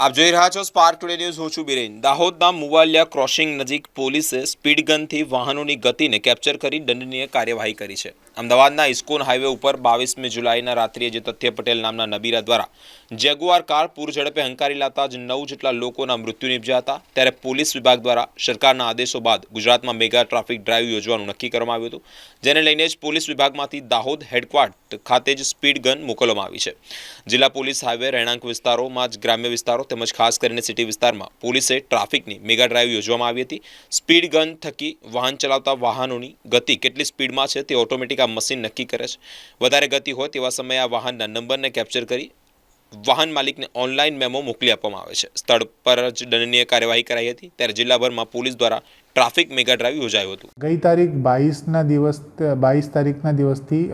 આપ જોઈ રહ્યા છો સ્પાર્ક ટુડે ન્યૂઝ હું છું બિરેન દાહોદના મુવાલિયા ક્રોસિંગ નજીક પોલીસે સ્પીડગનથી વાહનોની ગતિને કેપ્ચર કરી દંડનીય કાર્યવાહી કરી છે અમદાવાદના ઇસ્કોન હાઈવે ઉપર બાવીસમી જુલાઈના રાત્રિએ જે તથ્ય પટેલ નામના નબીરા દ્વારા જેગુઆર કાર પૂર ઝડપે હંકારી લાતા જ નવ જેટલા લોકોના મૃત્યુ નિપજ્યા હતા ત્યારે પોલીસ વિભાગ દ્વારા સરકારના આદેશો બાદ ગુજરાતમાં મેગા ટ્રાફિક ડ્રાઈવ યોજવાનું નક્કી કરવામાં આવ્યું હતું જેને લઈને જ પોલીસ વિભાગમાંથી દાહોદ હેડક્વાર્ટ ખાતે જ સ્પીડ ગન મોકલવામાં આવી છે જિલ્લા પોલીસ હાઈવે રહેણાંક વિસ્તારોમાં જ ગ્રામ્ય વિસ્તારો તેમજ ખાસ કરીને સિટી વિસ્તારમાં પોલીસે ટ્રાફિકની મેગા ડ્રાઈવ યોજવામાં આવી હતી સ્પીડ ગન થકી વાહન ચલાવતા વાહનોની ગતિ કેટલી સ્પીડમાં છે તે ઓટોમેટિક આ મશીન નક્કી કરે છે વધારે ગતિ હોય તેવા સમયે આ વાહનના નંબરને કેપ્ચર કરી વાહન માલિકને ઓનલાઈન મેમો મોકલી આપવામાં આવે છે સ્થળ પર જ દંડનીય કાર્યવાહી કરાઈ હતી ત્યારે જિલ્લાભરમાં પોલીસ દ્વારા ટ્રાફિક મેગા ડ્રાઈવ યોજાયું હતું ગઈ તારીખ બાવીસના દિવસ બાવીસ તારીખના દિવસથી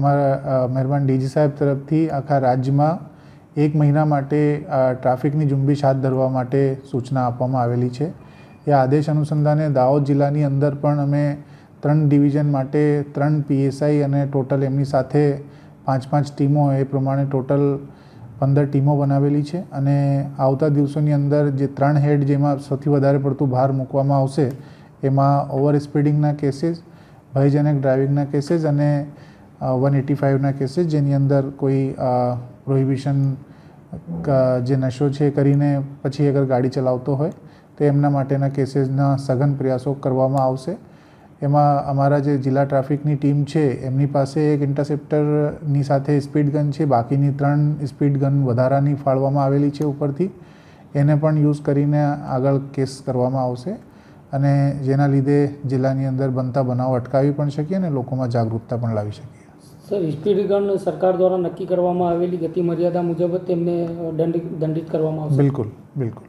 અમારા મહેરબાન ડીજી સાહેબ તરફથી આખા રાજ્યમાં એક મહિના માટે ટ્રાફિકની ઝુંબેશ હાથ ધરવા માટે સૂચના આપવામાં આવેલી છે એ આદેશ અનુસંધાને દાહોદ જિલ્લાની અંદર પણ અમે ત્રણ ડિવિઝન માટે ત્રણ પીએસઆઈ અને ટોટલ એમની સાથે પાંચ પાંચ ટીમો એ પ્રમાણે ટોટલ પંદર ટીમો બનાવેલી છે અને આવતા દિવસોની અંદર જે ત્રણ હેડ જેમાં સૌથી વધારે પડતું ભાર મૂકવામાં આવશે એમાં ઓવર સ્પીડિંગના કેસીસ ભયજનક ડ્રાઇવિંગના કેસીસ અને વન એટી ફાઇવના કેસીસ જેની અંદર કોઈ પ્રોહિબિશન જે નશો છે કરીને પછી અગર ગાડી ચલાવતો હોય તો એમના માટેના કેસીસના સઘન પ્રયાસો કરવામાં આવશે એમાં અમારા જે જિલ્લા ટ્રાફિકની ટીમ છે એમની પાસે એક ઇન્ટરસેપ્ટરની સાથે સ્પીડ ગન છે બાકીની ત્રણ સ્પીડ ગન વધારાની ફાળવામાં આવેલી છે ઉપરથી એને પણ યુઝ કરીને આગળ કેસ કરવામાં આવશે અને જેના લીધે જિલ્લાની અંદર બનતા બનાવ અટકાવી પણ શકીએ અને લોકોમાં જાગૃતતા પણ લાવી શકીએ સર હિસ્ટ્રીગણ સરકાર દ્વારા નક્કી કરવામાં આવેલી ગતિ મર્યાદા મુજબ તેમને દંડિત દંડિત કરવામાં આવશે બિલકુલ બિલકુલ